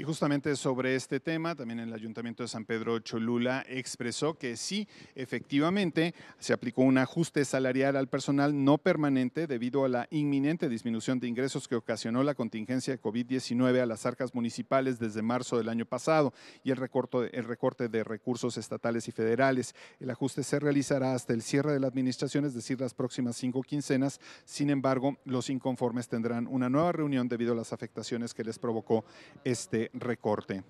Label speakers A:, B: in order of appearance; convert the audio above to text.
A: Y justamente sobre este tema, también el Ayuntamiento de San Pedro Cholula expresó que sí, efectivamente, se aplicó un ajuste salarial al personal no permanente debido a la inminente disminución de ingresos que ocasionó la contingencia de COVID-19 a las arcas municipales desde marzo del año pasado y el recorte, el recorte de recursos estatales y federales. El ajuste se realizará hasta el cierre de la administración, es decir, las próximas cinco quincenas. Sin embargo, los inconformes tendrán una nueva reunión debido a las afectaciones que les provocó este recorte.